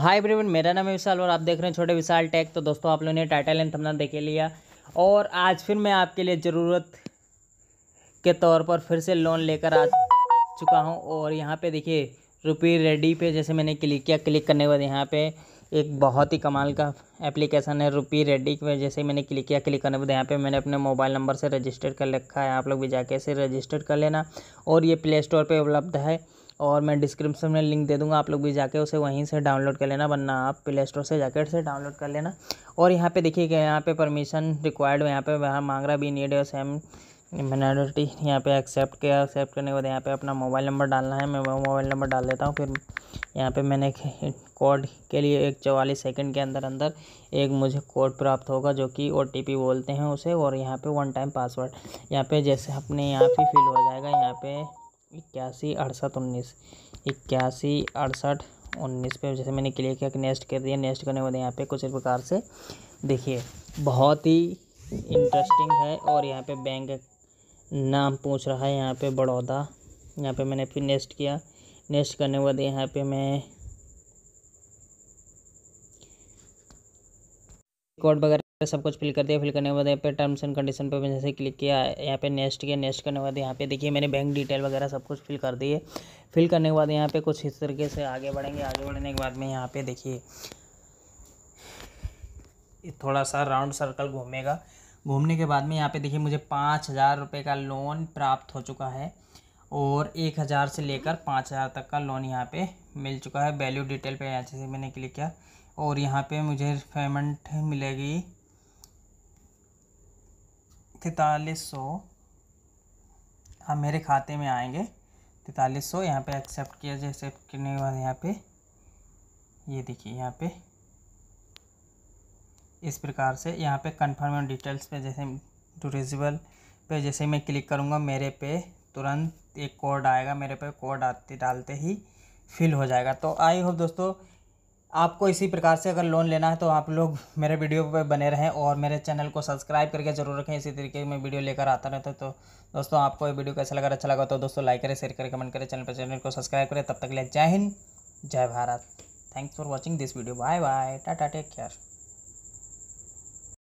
hi everyone मेरा नाम है विशाल और आप देख रहे हैं छोटे विशाल टैग तो दोस्तों आप लोगों ने टाइटल एंड थंबनेल देख लिया और आज फिर मैं आपके लिए ज़रूरत के तौर पर फिर से लोन लेकर आ चुका हूं और यहां पे देखिए रुपी रेडी पे जैसे मैंने क्लिक किया क्लिक करने के बाद यहाँ पर एक बहुत ही कमाल का एप्लीकेशन है रुपी रेडी पे जैसे मैंने क्लिक किया क्लिक करने के बाद यहाँ पर मैंने अपने मोबाइल नंबर से रजिस्टर कर रखा है आप लोग भी जाके इसे रजिस्टर कर लेना और ये प्ले स्टोर पर उपलब्ध है और मैं डिस्क्रिप्शन में लिंक दे दूँगा आप लोग भी जाके उसे वहीं से डाउनलोड कर लेना वरना आप प्ले स्टोर से जाकर से डाउनलोड कर लेना और यहाँ पे देखिए यहाँ पे परमिशन रिक्वायर्ड यहाँ पे वहाँ मांग रहा भी नीड है सेम मिनोरिटी यहाँ पे एक्सेप्ट किया एक्सेप्ट करने के बाद यहाँ पे अपना मोबाइल नंबर डालना है मैं मोबाइल नंबर डाल देता हूँ फिर यहाँ पे मैंने कोड के लिए एक चवालीस सेकंड के अंदर अंदर एक मुझे कोड प्राप्त होगा जो कि ओ बोलते हैं उसे और यहाँ पे वन टाइम पासवर्ड यहाँ पे जैसे अपने यहाँ पे फिल हो जाएगा यहाँ पे इक्यासी अड़सठ उन्नीस इक्यासी अड़सठ उन्नीस पे जैसे मैंने क्लियर किया कि नेक्स्ट कर दिया नेक्स्ट करने के बाद यहाँ पे कुछ प्रकार से देखिए बहुत ही इंटरेस्टिंग है और यहाँ पे बैंक नाम पूछ रहा है यहाँ पे बड़ौदा यहाँ पे मैंने फिर नेक्स्ट किया नेक्स्ट करने के बाद यहाँ पे मैं रिकॉर्ड वगैरह पे सब कुछ फिल कर दिया फिल करने के बाद यहाँ पे टर्म्स एंड कंडीशन पे मैंने जैसे क्लिक किया यहाँ पे नेक्स्ट किया नेक्स्ट करने के बाद यहाँ पे देखिए मैंने बैंक डिटेल वगैरह सब कुछ फिल कर दिए फिल करने के बाद यहाँ पे कुछ इस तरीके से आगे बढ़ेंगे आगे बढ़ने के बाद में यहाँ पे देखिए थोड़ा सा राउंड सर्कल घूमेगा घूमने के बाद में यहाँ पे देखिए मुझे पाँच हज़ार रुपये का लोन प्राप्त हो चुका है और एक हज़ार से लेकर पाँच हज़ार तक का लोन यहाँ पे मिल चुका है वैल्यू डिटेल पे यहाँ से मैंने क्लिक किया और यहाँ पे मुझे पेमेंट मिलेगी तैतालीस सौ हाँ मेरे खाते में आएंगे तैतालीस सौ यहाँ पर एक्सेप्ट किया जाए एक्सेप्ट करने के बाद यहाँ पे ये देखिए यहाँ पे इस प्रकार से यहाँ पे कंफर्म डिटेल्स पे जैसे टूरिजल पे जैसे मैं क्लिक करूँगा मेरे पे तुरंत एक कोड आएगा मेरे पे कोड आते डालते ही फिल हो जाएगा तो आई होप दोस्तों आपको इसी प्रकार से अगर लोन लेना है तो आप लोग मेरे वीडियो पर बने रहें और मेरे चैनल को सब्सक्राइब करके जरूर रखें इसी तरीके में वीडियो लेकर आता रहता तो दोस्तों आपको ये वीडियो कैसा लगा अच्छा लगा तो दोस्तों लाइक करें शेयर करें कमेंट करें चैनल पर चैनल को सब्सक्राइब करें तब तक ले जय हिंद जय Bharat thanks for watching this video bye bye tata take care